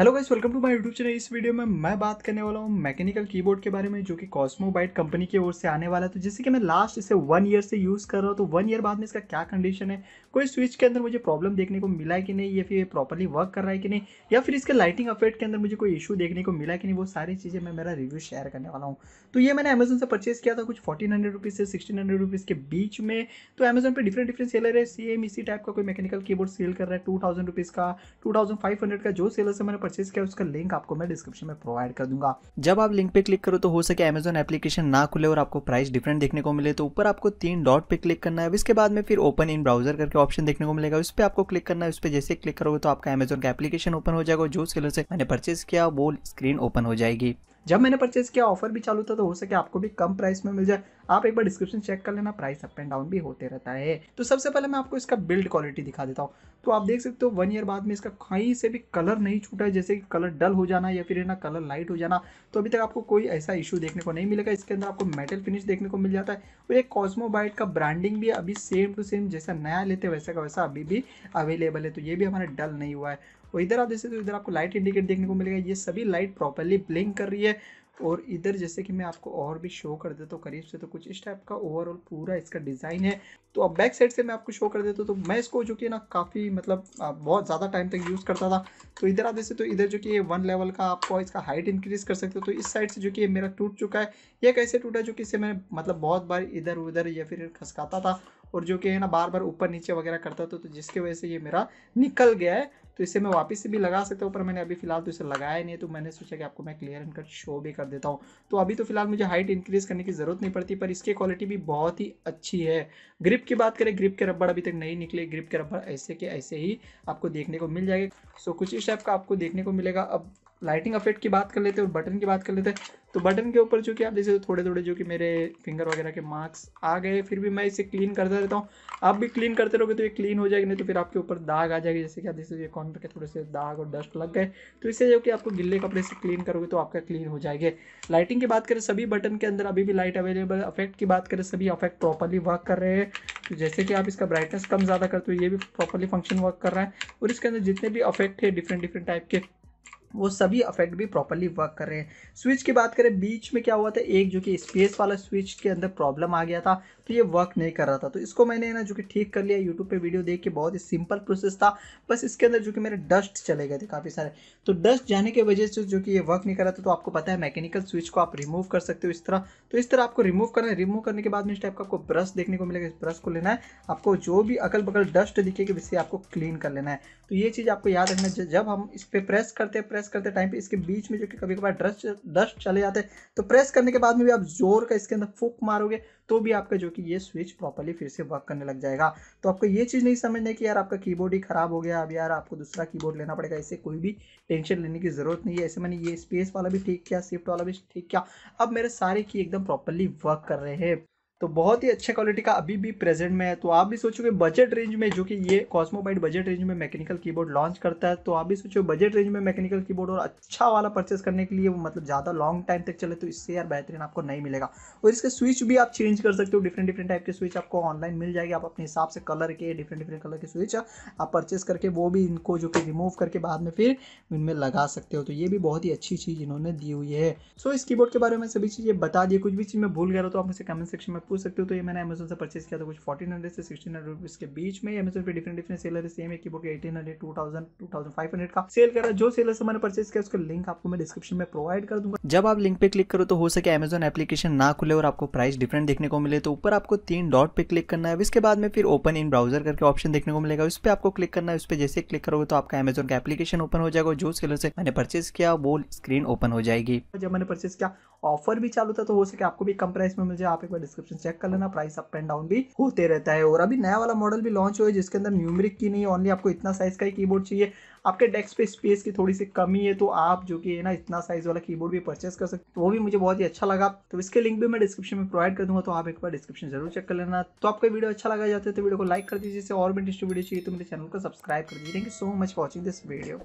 hello guys welcome to my YouTube channel इस video में मैं बात करने वाला हूँ मैकेनिकल कीबोर्ड के बारे में जो कि कॉस्मोबाइट कंपनी की ओर से आने वाला है तो जैसे कि मैं लास्ट इसे वन ईयर से यूज़ कर रहा हूँ तो वन ईयर बाद में इसका क्या कंडीशन है कोई स्विच के अंदर मुझे प्रॉब्लम देखने को मिला है कि नहीं या फिर ये प्रॉपरली वर्क कर रहा है कि नहीं या फिर इसके लाइटिंग अफेक्ट के अंदर मुझे कोई इशू देखने को मिला कि नहीं वो सारी चीज़ें मैं मेरा रिव्यू शेयर करने वाला हूँ तो ये मैंने अमेजोन से परचेज किया था कुछ फोर्टीन हंड्रेड रुपीज़ से सिक्सटीन हंड्रेड रुपीज़ के बीच में तो अमेजन पर डिफरेंट डिफरेंट सेलर है सेम इसी टाइप का कोई मैकेनिकल कीबोर्ड सेल कर रहा है टू थाउजेंड रुपीज़ का टू थाउजेंड फाइव हंड्रेड का जो सेलर से मैंने परचेज किया उसका लिंक आपको मैं डिस्क्रिप्शन में प्रोवाइड कर दूंगा जब आप लिंक पे क्लिक करो तो हो सके अमेजोन एप्लीकेशन ना खुले और आपको प्राइस डिफरेंट देखने को मिले तो ऊपर आपको तीन डॉट पे क्लिक करना है इसके बाद में फिर ओपन इन ब्राउजर करके ऑप्शन देखने को मिलेगा उस पर आपको क्लिक करना है उस पर जैसे क्लिक करोगे तो आपका अमेजोन का एप्लीकेशन ओपन हो जाएगा जो सेलर से मैंने परचेज किया वो स्क्रीन ओपन हो जाएगी जब मैंने परचेज किया ऑफर भी चालू था तो हो सके आपको भी कम प्राइस में मिल जाए आप एक बार डिस्क्रिप्शन चेक कर लेना प्राइस अप एंड डाउन भी होते रहता है तो सबसे पहले मैं आपको इसका बिल्ड क्वालिटी दिखा देता हूँ तो आप देख सकते हो वन ईयर बाद में इसका कहीं से भी कलर नहीं छूटा है जैसे कि कलर डल हो जाना या फिर है ना कलर लाइट हो जाना तो अभी तक आपको कोई ऐसा इशू देखने को नहीं मिलेगा इसके अंदर आपको मेटल फिनिश देखने को मिल जाता है और ये कॉस्मोबाइट का ब्रांडिंग भी अभी सेम टू सेम जैसा नया लेते वैसा का वैसा अभी भी अवेलेबल है तो ये भी हमारा डल नहीं हुआ है और इधर आप जैसे तो इधर आपको लाइट इंडिकेट देखने को मिलेगा ये सभी लाइट प्रॉपरली ब्लिंक कर रही है और इधर जैसे कि मैं आपको और भी शो कर देता तो हूँ करीब से तो कुछ इस टाइप का ओवरऑल पूरा इसका डिज़ाइन है तो अब बैक साइड से मैं आपको शो कर देता हूँ तो मैं इसको जो कि ना काफ़ी मतलब बहुत ज़्यादा टाइम तक यूज़ करता था तो इधर आधे से तो इधर जो कि ये वन लेवल का आपको इसका हाइट इंक्रीज़ कर सकते हो तो इस साइड से जो कि मेरा टूट चुका है ये कैसे टूटा जो कि इसे मैंने मतलब बहुत बार इधर उधर या फिर खसकाता था और जो कि है ना बार बार ऊपर नीचे वगैरह करता था तो जिसकी वजह से ये मेरा निकल गया है तो इसे मैं वापस से भी लगा सकता हूँ पर मैंने अभी फिलहाल तो इसे लगाया नहीं तो मैंने सोचा कि आपको मैं क्लियर एंड कट शो भी कर देता हूँ तो अभी तो फिलहाल मुझे हाइट इंक्रीज़ करने की ज़रूरत नहीं पड़ती पर इसकी क्वालिटी भी बहुत ही अच्छी है ग्रिप की बात करें ग्रिप के रबड़ अभी तक नहीं निकले ग्रिप के रबड़ ऐसे के ऐसे ही आपको देखने को मिल जाएगा सो कुछ इस टाइप का आपको देखने को मिलेगा अब लाइटिंग अफेक्ट की बात कर लेते हैं और बटन की बात कर लेते हैं तो बटन के ऊपर जो कि आप जैसे थोड़े थोड़े जो कि मेरे फिंगर वगैरह के मार्क्स आ गए फिर भी मैं इसे क्लीन करता रहता हूँ आप भी क्लीन करते रहोगे तो ये क्लीन हो जाएगी नहीं तो फिर आपके ऊपर दाग आ जाएगी जैसे कि आप जैसे ये कॉर्नर पर थोड़े से दाग और डस्ट लग गए तो इससे जो कि आपको गिले कपड़े से क्लीन करोगे तो आपका क्लीन हो जाएगा लाइटिंग की बात करें सभी बटन के अंदर अभी भी लाइट अवेलेबल अफेक्ट की बात करें सभी अफेक्ट प्रॉपरली वर्क कर रहे हैं तो जैसे कि आप इसका ब्राइटनेस कम ज़्यादा करते हो ये भी प्रॉपरली फंक्शन वर्क कर रहा है और इसके अंदर जितने भी अफेक्ट है डिफरेंट डिफरेंट टाइप के वो सभी अफेक्ट भी प्रॉपरली वर्क कर रहे हैं स्विच की बात करें बीच में क्या हुआ था एक जो कि स्पेस वाला स्विच के अंदर प्रॉब्लम आ गया था तो ये वर्क नहीं कर रहा था तो इसको मैंने ना जो कि ठीक कर लिया यूट्यूब पे वीडियो देख के बहुत ही सिंपल प्रोसेस था बस इसके अंदर जो कि मेरे डस्ट चले गए थे काफ़ी सारे तो डस्ट जाने की वजह से जो कि ये वर्क नहीं कर रहा था तो आपको पता है मैकेनिकल स्विच को आप रिमूव कर सकते हो इस तरह तो इस तरह आपको रिमूव करना है रिमूव करने के बाद में इस टाइप का आपको ब्रश देखने को मिलेगा इस ब्रश को लेना है आपको जो भी अगल बगल डस्ट दिखेगी उससे आपको क्लीन कर लेना है तो ये चीज़ आपको याद रखना जब हम इस पर प्रेस करते हैं प्रेस करते टाइम पे इसके बीच में जो कि कभी कभार डस्ट डस्ट चले जाते हैं तो प्रेस करने के बाद में भी आप जोर का इसके अंदर फूक मारोगे तो भी आपका जो कि ये स्विच प्रॉपरली फिर से वर्क करने लग जाएगा तो आपको ये चीज़ नहीं समझना कि यार आपका कीबोर्ड ही ख़राब हो गया अब यार आपको दूसरा कीबोर्ड लेना पड़ेगा इससे कोई भी टेंशन लेने की ज़रूरत नहीं है ऐसे मैंने ये स्पेस वाला भी ठीक किया स्विफ्ट वाला भी ठीक किया अब मेरे सारे की एकदम प्रॉपरली वर्क कर रहे हैं तो बहुत ही अच्छे क्वालिटी का अभी भी प्रेजेंट में है तो आप भी सोचोगे बजट रेंज में जो कि ये कॉस्मोबाइट बजट रेंज में मैकेनिकल कीबोर्ड लॉन्च करता है तो आप भी सोचो बजट रेंज में मैकेनिकल कीबोर्ड और अच्छा वाला परचेस करने के लिए मतलब ज़्यादा लॉन्ग टाइम तक चले तो इससे यार बेहतरीन आपको नहीं मिलेगा और इसके स्विच भी आप चेंज कर सकते हो डिफरेंट डिफरेंट टाइप के स्विच आपको ऑनलाइन मिल जाएगी आप अपने हिसाब से कलर के डिफरेंट डिफरेंट कलर के स्विच आप परचेस करके वो भी इनको जो कि रिमूव करके बाद में फिर इनमें लगा सकते हो तो ये भी बहुत ही अच्छी चीज़ इन्होंने दी हुई है सो इस कीबोर्ड के बारे में सभी चीज़ें बता दिए कुछ भी चीज़ में भूल गया तो आप मुझे कमेंट सेक्शन में पूछ सकते हो तो ये मैंने अमेजोन से परचेज किया था कुछ फोर्टीन हंड्रेड से सिक्सटीन हंड्रेड रुपीज़ के बीच में अमेजोन पे डिफरेंट डिफरेंट सेलर है सेम एक keyboard eighteen hundred two thousand two thousand five hundred का सेल रहा जो सेलर से मैंने परचेज किया उसका लिंक आपको मैं डिस्क्रिप्शन में प्रोवाइड कर दूंगा जब आप लिंक पे क्लिक करो तो हो सके अमेजोन एप्लीकेशन ना खुले और आपको प्राइस डिफरेंट देखने को मिले तो ऊपर आपको तीन डॉट पे क्लिक करना है इसके बाद में फिर ओपन इन ब्राउजर करके ऑप्शन देखने को मिलेगा उस पर आपको क्लिक करना है उस पर जैसे क्लिक करोगे तो आपका अमेजोन का एप्लीकेशन ओपन हो जाएगा जो सेलर से मैंने परचेज किया वो स्क्रीन ओपन हो जाएगी जब मैंने परचेज किया ऑफर भी चालू था तो हो सके आपको भी कम प्राइस में मिल जाए आप एक बार डिस्क्रिप्शन चेक कर लेना प्राइस अप एंड डाउन भी होते रहता है और अभी नया वाला मॉडल भी लॉन्च हुआ है जिसके अंदर न्यूमरिक की नहीं ऑनली आपको इतना साइज का ही कीबोर्ड चाहिए आपके डेस्क पे स्पेस की थोड़ी सी कमी है तो आप जो कि है ना इतना साइज वाला कीबोर्ड भी परचेस कर सकते तो वो भी मुझे बहुत ही अच्छा लगा तो इसके लिंक भी मैं डिस्क्रिप्शन में प्रोवाइड कर दूंगा तो आप एक बार डिस्क्रिप्शन जरूर चेक कर लेना तो आपका वीडियो अच्छा लगा जाता है तो वीडियो को लाइक कर दीजिए और भी इंटरेस्टिंग वीडियो चाहिए तो मेरे चैनल को सब्सक्राइब कर दीजिए thank you so much watching this video